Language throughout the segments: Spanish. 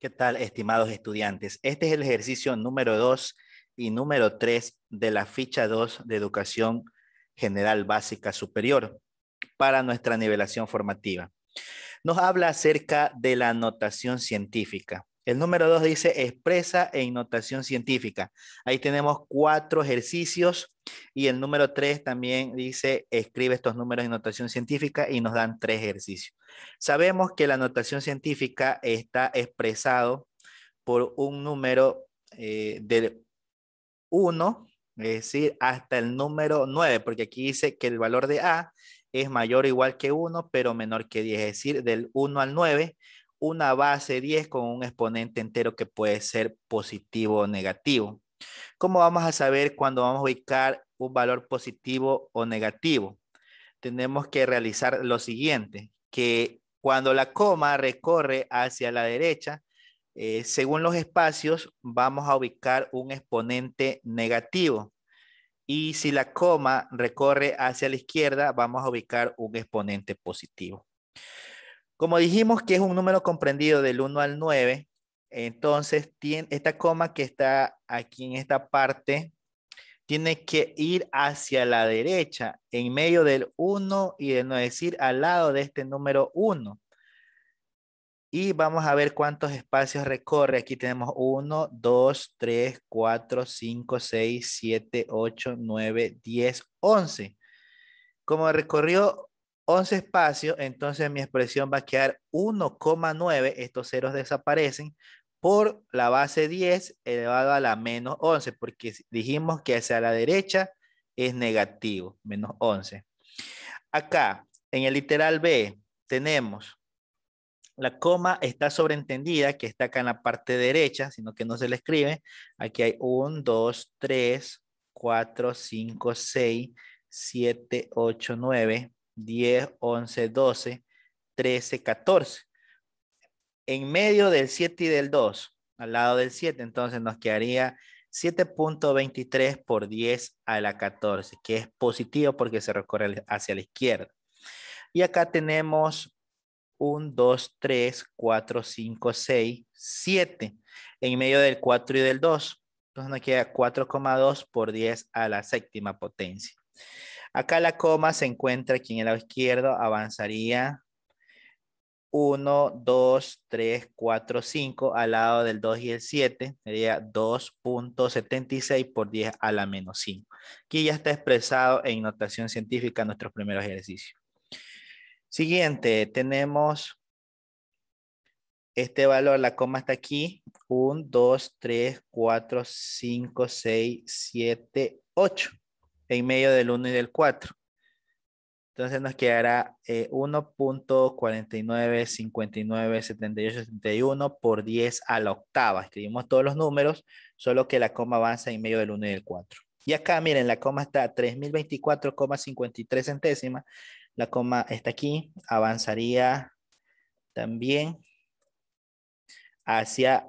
¿Qué tal, estimados estudiantes? Este es el ejercicio número 2 y número 3 de la ficha 2 de Educación General Básica Superior para nuestra nivelación formativa. Nos habla acerca de la notación científica. El número 2 dice expresa en notación científica. Ahí tenemos cuatro ejercicios y el número 3 también dice escribe estos números en notación científica y nos dan tres ejercicios. Sabemos que la notación científica está expresado por un número eh, del 1, es decir, hasta el número 9, porque aquí dice que el valor de A es mayor o igual que 1, pero menor que 10, es decir, del 1 al 9 una base 10 con un exponente entero que puede ser positivo o negativo. ¿Cómo vamos a saber cuando vamos a ubicar un valor positivo o negativo? Tenemos que realizar lo siguiente, que cuando la coma recorre hacia la derecha, eh, según los espacios, vamos a ubicar un exponente negativo. Y si la coma recorre hacia la izquierda, vamos a ubicar un exponente positivo. Como dijimos que es un número comprendido del 1 al 9, entonces tiene, esta coma que está aquí en esta parte tiene que ir hacia la derecha, en medio del 1 y de no decir, al lado de este número 1. Y vamos a ver cuántos espacios recorre. Aquí tenemos 1, 2, 3, 4, 5, 6, 7, 8, 9, 10, 11. Como recorrió 11 espacios, entonces mi expresión va a quedar 1,9, estos ceros desaparecen, por la base 10 elevado a la menos 11, porque dijimos que hacia la derecha es negativo, menos 11. Acá, en el literal B, tenemos la coma está sobreentendida, que está acá en la parte derecha, sino que no se le escribe. Aquí hay 1, 2, 3, 4, 5, 6, 7, 8, 9, 10, 11, 12, 13, 14. En medio del 7 y del 2, al lado del 7, entonces nos quedaría 7.23 por 10 a la 14, que es positivo porque se recorre hacia la izquierda. Y acá tenemos 1, 2, 3, 4, 5, 6, 7. En medio del 4 y del 2. Entonces nos queda 4,2 por 10 a la séptima potencia. Acá la coma se encuentra aquí en el lado izquierdo, avanzaría 1, 2, 3, 4, 5 al lado del 2 y el 7, sería 2.76 por 10 a la menos 5. Aquí ya está expresado en notación científica nuestros primeros ejercicios. Siguiente, tenemos este valor, la coma está aquí, 1, 2, 3, 4, 5, 6, 7, 8 en medio del 1 y del 4. Entonces nos quedará 1.49597871 eh, por 10 a la octava. Escribimos todos los números, solo que la coma avanza en medio del 1 y del 4. Y acá, miren, la coma está a 3024,53 centésima. La coma está aquí, avanzaría también hacia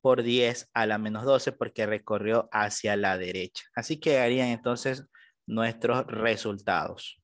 por 10 a la menos 12 porque recorrió hacia la derecha. Así que entonces nuestros resultados.